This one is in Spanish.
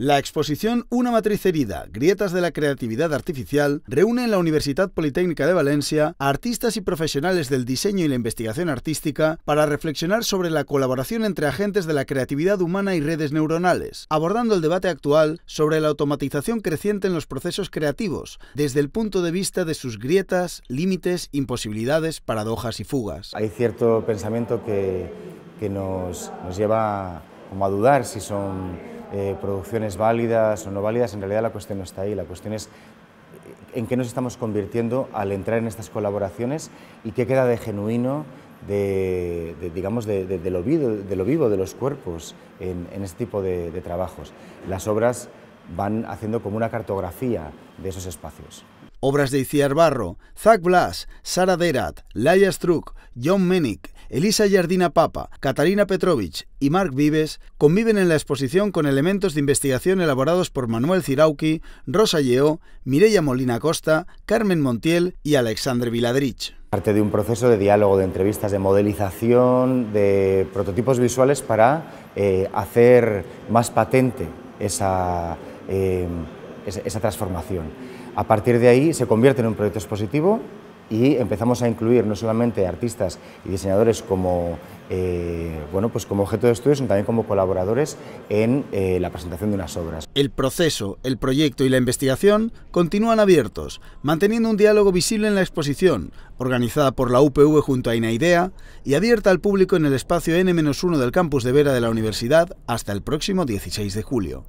La exposición Una matriz herida, grietas de la creatividad artificial, reúne en la Universidad Politécnica de Valencia a artistas y profesionales del diseño y la investigación artística para reflexionar sobre la colaboración entre agentes de la creatividad humana y redes neuronales, abordando el debate actual sobre la automatización creciente en los procesos creativos, desde el punto de vista de sus grietas, límites, imposibilidades, paradojas y fugas. Hay cierto pensamiento que, nos, lleva a dudar si son eh, producciones válidas o no válidas, en realidad la cuestión no está ahí, la cuestión es eh, en qué nos estamos convirtiendo al entrar en estas colaboraciones y qué queda de genuino, de, digamos, de, lo vivo, de, los cuerpos en este tipo de trabajos. Las obras van haciendo como una cartografía de esos espacios. Obras de Iciar Barro, Zach Blas, Sara Derat, Laia Struck, John Menick, Elisa Yardina Papa, Katarina Petrovich y Mark Vives conviven en la exposición con elementos de investigación elaborados por Manuel Cirauqui, Rosa Yeo, Mireia Molina Costa, Carmen Montiel y Alexandre Viladrich. Parte de un proceso de diálogo, de entrevistas, de modelización, de prototipos visuales para eh, hacer más patente esa, eh, esa transformación. A partir de ahí se convierte en un proyecto expositivo y empezamos a incluir no solamente artistas y diseñadores como, eh, bueno, pues como objeto de estudio, sino también como colaboradores en eh, la presentación de unas obras. El proceso, el proyecto y la investigación continúan abiertos, manteniendo un diálogo visible en la exposición, organizada por la UPV junto a INAIDEA y abierta al público en el espacio N-1 del campus de Vera de la universidad hasta el próximo 16 de julio.